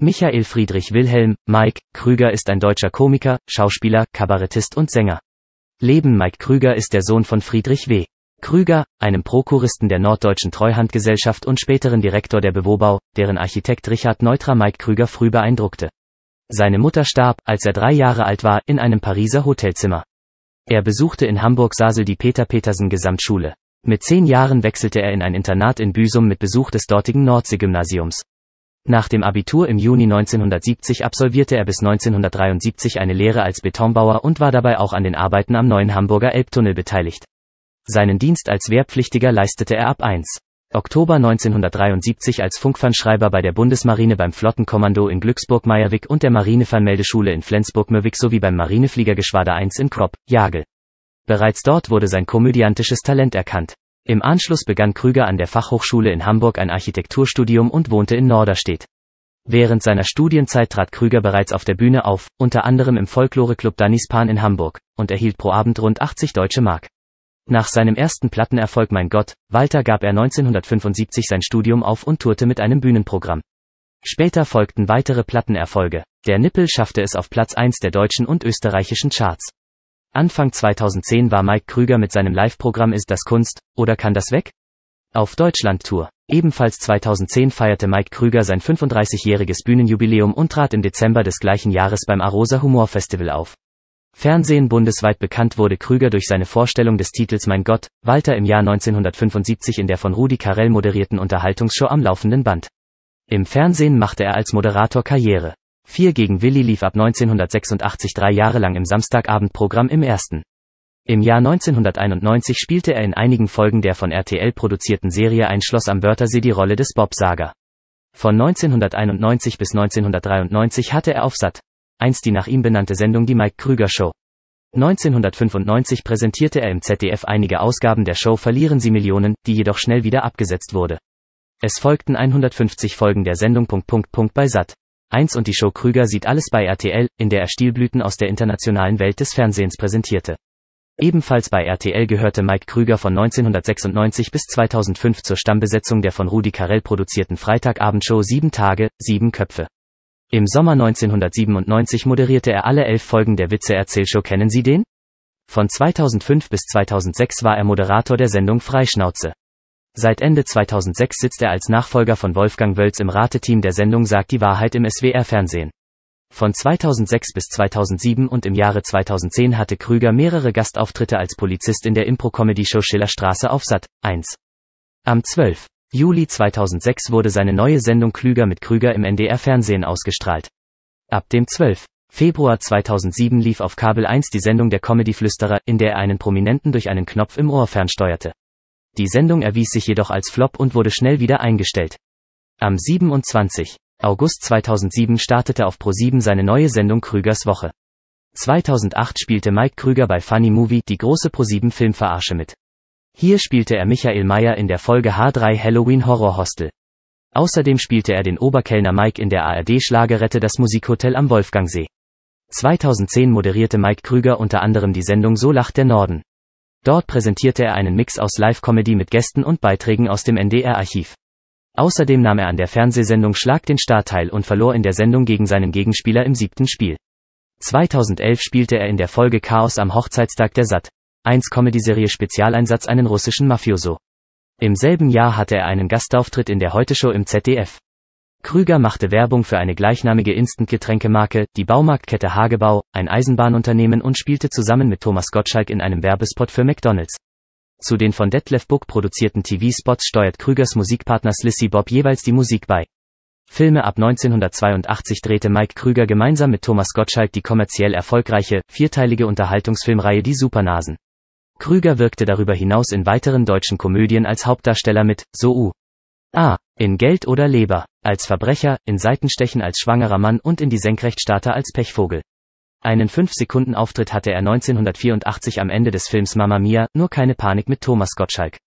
Michael Friedrich Wilhelm, Mike, Krüger ist ein deutscher Komiker, Schauspieler, Kabarettist und Sänger. Leben Mike Krüger ist der Sohn von Friedrich W. Krüger, einem Prokuristen der Norddeutschen Treuhandgesellschaft und späteren Direktor der Bewobau, deren Architekt Richard Neutra Mike Krüger früh beeindruckte. Seine Mutter starb, als er drei Jahre alt war, in einem Pariser Hotelzimmer. Er besuchte in Hamburg-Sasel die Peter-Petersen-Gesamtschule. Mit zehn Jahren wechselte er in ein Internat in Büsum mit Besuch des dortigen Nordsee-Gymnasiums. Nach dem Abitur im Juni 1970 absolvierte er bis 1973 eine Lehre als Betonbauer und war dabei auch an den Arbeiten am neuen Hamburger Elbtunnel beteiligt. Seinen Dienst als Wehrpflichtiger leistete er ab 1. Oktober 1973 als Funkfernschreiber bei der Bundesmarine beim Flottenkommando in Glücksburg-Meierwig und der Marinefernmeldeschule in flensburg möwig sowie beim Marinefliegergeschwader 1 in Krop, Jagel. Bereits dort wurde sein komödiantisches Talent erkannt. Im Anschluss begann Krüger an der Fachhochschule in Hamburg ein Architekturstudium und wohnte in Norderstedt. Während seiner Studienzeit trat Krüger bereits auf der Bühne auf, unter anderem im Folkloreclub Danispan in Hamburg, und erhielt pro Abend rund 80 deutsche Mark. Nach seinem ersten Plattenerfolg Mein Gott, Walter gab er 1975 sein Studium auf und tourte mit einem Bühnenprogramm. Später folgten weitere Plattenerfolge. Der Nippel schaffte es auf Platz 1 der deutschen und österreichischen Charts. Anfang 2010 war Mike Krüger mit seinem Live-Programm Ist das Kunst, oder kann das weg? Auf Deutschland-Tour. Ebenfalls 2010 feierte Mike Krüger sein 35-jähriges Bühnenjubiläum und trat im Dezember des gleichen Jahres beim Arosa Humor Festival auf. Fernsehen bundesweit bekannt wurde Krüger durch seine Vorstellung des Titels Mein Gott, Walter im Jahr 1975 in der von Rudi Carell moderierten Unterhaltungsshow am laufenden Band. Im Fernsehen machte er als Moderator Karriere. 4 gegen Willi lief ab 1986 drei Jahre lang im Samstagabendprogramm im ersten. Im Jahr 1991 spielte er in einigen Folgen der von RTL produzierten Serie Ein Schloss am Wörthersee die Rolle des Bob Sager. Von 1991 bis 1993 hatte er auf Sat. einst die nach ihm benannte Sendung die Mike Krüger Show. 1995 präsentierte er im ZDF einige Ausgaben der Show Verlieren Sie Millionen, die jedoch schnell wieder abgesetzt wurde. Es folgten 150 Folgen der Sendung. Punkt, Punkt, bei Sat. 1 und die Show Krüger sieht alles bei RTL, in der er Stilblüten aus der internationalen Welt des Fernsehens präsentierte. Ebenfalls bei RTL gehörte Mike Krüger von 1996 bis 2005 zur Stammbesetzung der von Rudi Carell produzierten Freitagabendshow Sieben Tage, Sieben Köpfe. Im Sommer 1997 moderierte er alle elf Folgen der Witze-Erzählshow Kennen Sie den? Von 2005 bis 2006 war er Moderator der Sendung Freischnauze. Seit Ende 2006 sitzt er als Nachfolger von Wolfgang Wölz im Rateteam der Sendung Sagt die Wahrheit im SWR-Fernsehen. Von 2006 bis 2007 und im Jahre 2010 hatte Krüger mehrere Gastauftritte als Polizist in der Impro-Comedy-Show Schillerstraße auf Sat. 1. Am 12. Juli 2006 wurde seine neue Sendung Klüger mit Krüger im NDR-Fernsehen ausgestrahlt. Ab dem 12. Februar 2007 lief auf Kabel 1 die Sendung der Comedy-Flüsterer, in der er einen Prominenten durch einen Knopf im Ohr fernsteuerte. Die Sendung erwies sich jedoch als Flop und wurde schnell wieder eingestellt. Am 27. August 2007 startete auf ProSieben seine neue Sendung Krügers Woche. 2008 spielte Mike Krüger bei Funny Movie die große ProSieben Filmverarsche mit. Hier spielte er Michael Meyer in der Folge H3 Halloween Horror Hostel. Außerdem spielte er den Oberkellner Mike in der ARD Schlagerette das Musikhotel am Wolfgangsee. 2010 moderierte Mike Krüger unter anderem die Sendung So lacht der Norden. Dort präsentierte er einen Mix aus Live-Comedy mit Gästen und Beiträgen aus dem NDR-Archiv. Außerdem nahm er an der Fernsehsendung Schlag den Star teil und verlor in der Sendung gegen seinen Gegenspieler im siebten Spiel. 2011 spielte er in der Folge Chaos am Hochzeitstag der Sat. 1 Comedy-Serie Spezialeinsatz einen russischen Mafioso. Im selben Jahr hatte er einen Gastauftritt in der Heute-Show im ZDF. Krüger machte Werbung für eine gleichnamige Instant-Getränkemarke, die Baumarktkette Hagebau, ein Eisenbahnunternehmen und spielte zusammen mit Thomas Gottschalk in einem Werbespot für McDonald's. Zu den von Detlef Book produzierten TV-Spots steuert Krügers Musikpartner Slissy Bob jeweils die Musik bei. Filme ab 1982 drehte Mike Krüger gemeinsam mit Thomas Gottschalk die kommerziell erfolgreiche, vierteilige Unterhaltungsfilmreihe Die Supernasen. Krüger wirkte darüber hinaus in weiteren deutschen Komödien als Hauptdarsteller mit, so U. A. Ah, in Geld oder Leber, als Verbrecher, in Seitenstechen als schwangerer Mann und in die Senkrechtstarter als Pechvogel. Einen 5-Sekunden-Auftritt hatte er 1984 am Ende des Films Mamma Mia, nur keine Panik mit Thomas Gottschalk.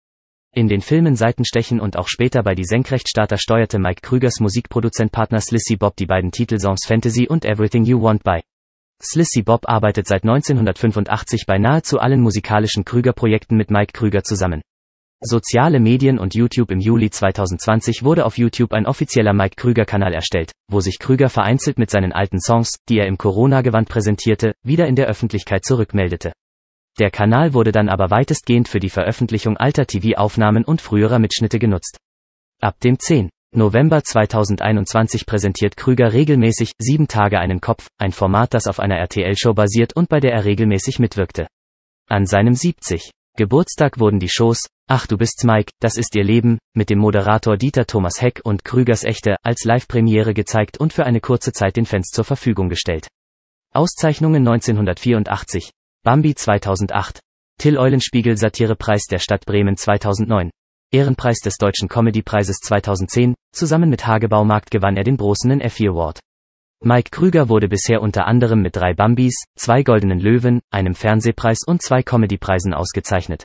In den Filmen Seitenstechen und auch später bei Die Senkrechtstarter steuerte Mike Krügers Musikproduzentpartner Slissy Bob die beiden Titelsongs Fantasy und Everything You Want bei. Slissy Bob arbeitet seit 1985 bei nahezu allen musikalischen Krüger-Projekten mit Mike Krüger zusammen. Soziale Medien und YouTube Im Juli 2020 wurde auf YouTube ein offizieller Mike Krüger-Kanal erstellt, wo sich Krüger vereinzelt mit seinen alten Songs, die er im Corona-Gewand präsentierte, wieder in der Öffentlichkeit zurückmeldete. Der Kanal wurde dann aber weitestgehend für die Veröffentlichung alter TV-Aufnahmen und früherer Mitschnitte genutzt. Ab dem 10. November 2021 präsentiert Krüger regelmäßig sieben Tage einen Kopf, ein Format, das auf einer RTL-Show basiert und bei der er regelmäßig mitwirkte. An seinem 70. Geburtstag wurden die Shows Ach du bist's Mike, das ist ihr Leben mit dem Moderator Dieter Thomas Heck und Krügers Echte als Live-Premiere gezeigt und für eine kurze Zeit den Fans zur Verfügung gestellt. Auszeichnungen 1984, Bambi 2008, Till Eulenspiegel Satirepreis der Stadt Bremen 2009, Ehrenpreis des Deutschen Comedypreises 2010, zusammen mit Hagebaumarkt gewann er den Brosenen Effie Award. Mike Krüger wurde bisher unter anderem mit drei Bambis, zwei Goldenen Löwen, einem Fernsehpreis und zwei Comedypreisen ausgezeichnet